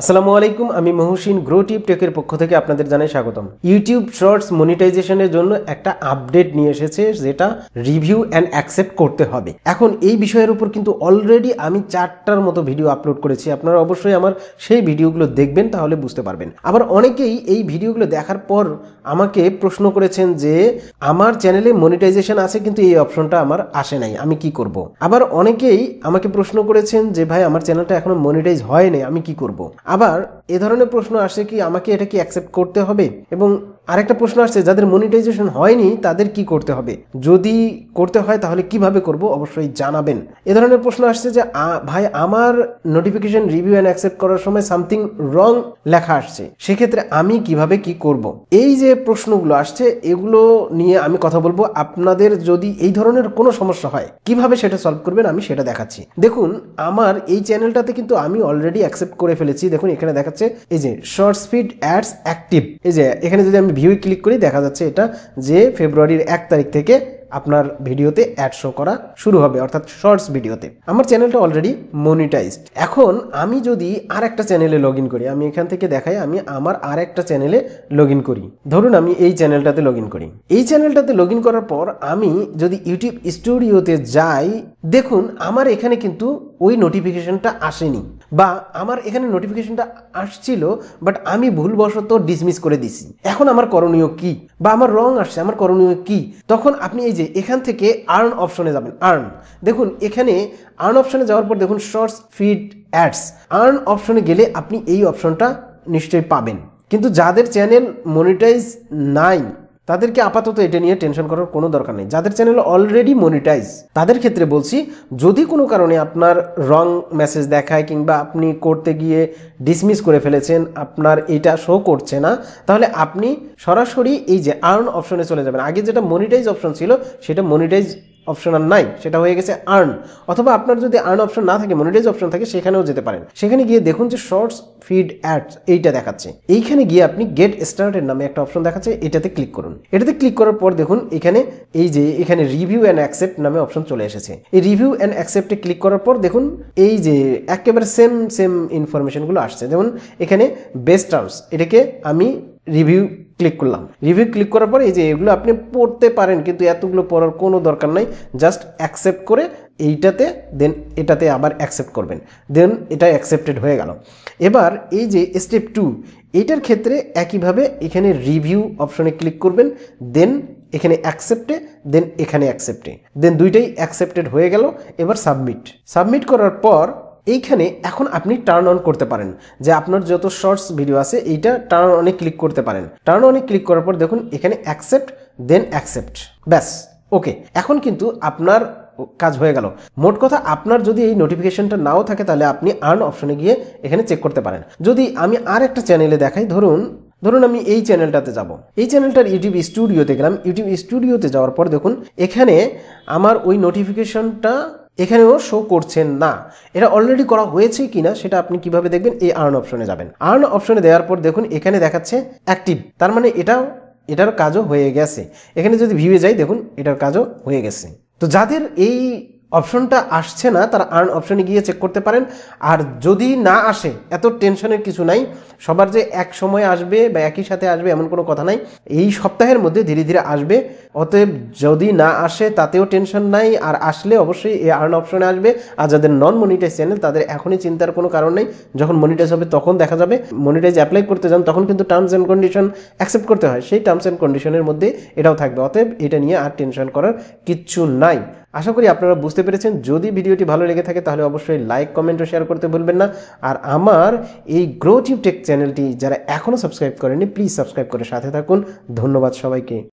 আসসালামু আলাইকুম আমি মহসিন গ্রো টিপ টেকের পক্ষ থেকে আপনাদের জানাই স্বাগতম ইউটিউব শর্টস মনিটাইজেশনের জন্য একটা আপডেট নিয়ে এসেছে যেটা রিভিউ অ্যান্ড অ্যাকসেপ্ট করতে হবে এখন এই বিষয়ের উপর কিন্তু অলরেডি আমি চারটার মতো ভিডিও আপলোড করেছি আপনারা অবশ্যই আমার সেই ভিডিওগুলো দেখবেন তাহলে বুঝতে পারবেন আবার অনেকেই এই ভিডিওগুলো দেখার পর আমাকে প্রশ্ন করেছেন যে আমার চ্যানেলে মনিটাইজেশন আছে কিন্তু এই অপশনটা আমার আসে নাই আমি কি করব। আবার অনেকেই আমাকে প্রশ্ন করেছেন যে ভাই আমার চ্যানেলটা এখনো মনিটাইজ হয়নি আমি কি করব। আবার এ ধরনের প্রশ্ন আসে কি আমাকে এটা কি অ্যাকসেপ্ট করতে হবে এবং আরেকটা প্রশ্ন আসছে যাদের মনিটাইজেশন হয়নি তাদের কি করতে হবে যদি করতে হয় তাহলে কিভাবে করব অবশ্যই জানাবেন এ ধরনের প্রশ্ন আসছে যে ভাই আমার নোটিফিকেশন রিভিউ অ্যান্ড অ্যাকসেপ্ট করার সময় সামথিং রং লেখা আসছে সেক্ষেত্রে আমি কিভাবে কি করব। এই যে প্রশ্নগুলো আসছে এগুলো নিয়ে আমি কথা বলবো আপনাদের যদি এই ধরনের কোনো সমস্যা হয় কিভাবে সেটা সলভ করবেন আমি সেটা দেখাচ্ছি দেখুন আমার এই চ্যানেলটাতে কিন্তু আমি অলরেডি অ্যাকসেপ্ট করে ফেলেছি দেখুন এখানে দেখাচ্ছে এই যে শর্ট স্পিড অ্যাডস অ্যাক্টিভ এই যে এখানে যদি আমি ভিউ ক্লিক করি দেখা যাচ্ছে এটা যে ফেব্রুয়ারির এক তারিখ থেকে আপনার ভিডিওতে অ্যাড শো করা শুরু হবে অর্থাৎ শর্টস ভিডিওতে আমার চ্যানেলটা অলরেডি মনিটাইজড এখন আমি যদি আর একটা চ্যানেলে লগ করি আমি এখান থেকে দেখাই আমি আমার আর একটা চ্যানেলে লগ করি ধরুন আমি এই চ্যানেলটাতে লগ করি এই চ্যানেলটাতে লগ করার পর আমি যদি ইউটিউব স্টুডিওতে যাই দেখুন আমার এখানে কিন্তু ওই নোটিফিকেশনটা আসেনি বা আমার এখানে নোটিফিকেশনটা আসছিল বাট আমি ভুলবশত ডিসমিস করে দিছি এখন আমার করণীয় কি বা আমার রং আসছে আমার করণীয় কি তখন আপনি এই যে এখান থেকে আর্ন অপশনে যাবেন আর্ন দেখুন এখানে আর্ন অপশনে যাওয়ার পর দেখুন শর্টস ফিড অ্যাডস আর্ন অপশনে গেলে আপনি এই অপশনটা নিশ্চয়ই পাবেন কিন্তু যাদের চ্যানেল মনিটাইজ নাই তাদেরকে আপাতত এটা নিয়ে টেনশন করার কোনো দরকার নেই যাদের চ্যানেল অলরেডি মনিটাইজ তাদের ক্ষেত্রে বলছি যদি কোনো কারণে আপনার রং মেসেজ দেখায় কিংবা আপনি করতে গিয়ে ডিসমিস করে ফেলেছেন আপনার এটা শো করছে না তাহলে আপনি সরাসরি এই যে আর্ন অপশনে চলে যাবেন আগে যেটা মনিটাইজ অপশন ছিল সেটা মনিটাইজ অপশন আর নাই সেটা হয়ে গেছে আর্ন অথবা আপনার যদি আর্ন অপশন না থাকে মনিটাইজ অপশন থাকে সেখানেও যেতে পারেন সেখানে গিয়ে দেখুন যে শর্টস ফিড অ্যাডস এইটা দেখাচ্ছে এইখানে গিয়ে আপনি গেট স্টার্টের নামে একটা অপশন দেখাচ্ছে এটাতে ক্লিক করুন এটাতে ক্লিক করার পর দেখুন এখানে এই যে এখানে রিভিউ অ্যান্ড অ্যাকসেপ্ট নামে অপশন চলে এসেছে এই রিভিউ অ্যান্ড অ্যাকসেপ্টে ক্লিক করার পর দেখুন এই যে একেবারে সেম সেম ইনফরমেশনগুলো আসছে যেমন এখানে বেস্ট টার্মস এটাকে আমি রিভিউ ক্লিক করলাম রিভিউ ক্লিক করার পরে এই যে এগুলো আপনি পড়তে পারেন কিন্তু এতগুলো পড়ার কোনো দরকার নাই জাস্ট অ্যাকসেপ্ট করে এইটাতে দেন এটাতে আবার অ্যাকসেপ্ট করবেন দেন এটা অ্যাকসেপ্টেড হয়ে গেল এবার এই যে স্টেপ টু এইটার ক্ষেত্রে একইভাবে এখানে রিভিউ অপশনে ক্লিক করবেন দেন এখানে অ্যাকসেপ্টে দেন এখানে অ্যাকসেপ্টে দেন দুইটাই অ্যাকসেপ্টেড হয়ে গেল এবার সাবমিট সাবমিট করার পর এইখানে এখন আপনি টার্ন অন করতে পারেন যে আপনার যত শর্টস ভিডিও আছে এইটা টার্ন অনে ক্লিক করতে পারেন টার্ন অনে ক্লিক করার পর দেখুন এখানে অ্যাকসেপ্ট দেন অ্যাকসেপ্ট ব্যাস ওকে এখন কিন্তু আপনার কাজ হয়ে গেল মোট কথা আপনার যদি এই নোটিফিকেশনটা নাও থাকে তাহলে আপনি আর্ন অপশনে গিয়ে এখানে চেক করতে পারেন যদি আমি আর একটা চ্যানেলে দেখাই ধরুন ধরুন আমি এই চ্যানেলটাতে যাব এই চ্যানেলটার ইউটিউব স্টুডিওতে গেলাম ইউটিউব স্টুডিওতে যাওয়ার পর দেখুন এখানে আমার ওই নোটিফিকেশনটা এখানেও শো করছেন না এটা অলরেডি করা হয়েছে কিনা সেটা আপনি কিভাবে দেখবেন এই আর্ন অপশনে যাবেন আর্ন অপশনে দেওয়ার পর দেখুন এখানে দেখাচ্ছে অ্যাক্টিভ তার মানে এটাও এটার কাজও হয়ে গেছে এখানে যদি ভিবে যাই দেখুন এটার কাজও হয়ে গেছে তো যাদের এই অপশনটা আসছে না তারা আর্ন অপশনে গিয়ে চেক করতে পারেন আর যদি না আসে এত টেনশনের কিছু নাই সবার যে এক সময় আসবে বা একই সাথে আসবে এমন কোনো কথা নাই এই সপ্তাহের মধ্যে ধীরে ধীরে আসবে অতএব যদি না আসে তাতেও টেনশন নাই আর আসলে অবশ্যই এই আর্ন অপশনে আসবে আর যাদের নন মনিটাইজ চ্যানেল তাদের এখনই চিন্তার কোনো কারণ নেই যখন মনিটাইজ হবে তখন দেখা যাবে মনিটাইজ অ্যাপ্লাই করতে যান তখন কিন্তু টার্মস অ্যান্ড কন্ডিশন অ্যাকসেপ্ট করতে হয় সেই টার্মস অ্যান্ড কন্ডিশনের মধ্যে এটাও থাকবে অতএব এটা নিয়ে আর টেনশন করার কিচ্ছু নাই আশা করি আপনারা বুঝতে পেরেছেন যদি ভিডিওটি ভালো লেগে থাকে তাহলে অবশ্যই লাইক কমেন্ট ও শেয়ার করতে ভুলবেন না আর আমার এই গ্রোথ টেক চ্যানেলটি যারা এখনও সাবস্ক্রাইব করেনি প্লিজ সাবস্ক্রাইব করে সাথে থাকুন ধন্যবাদ সবাইকে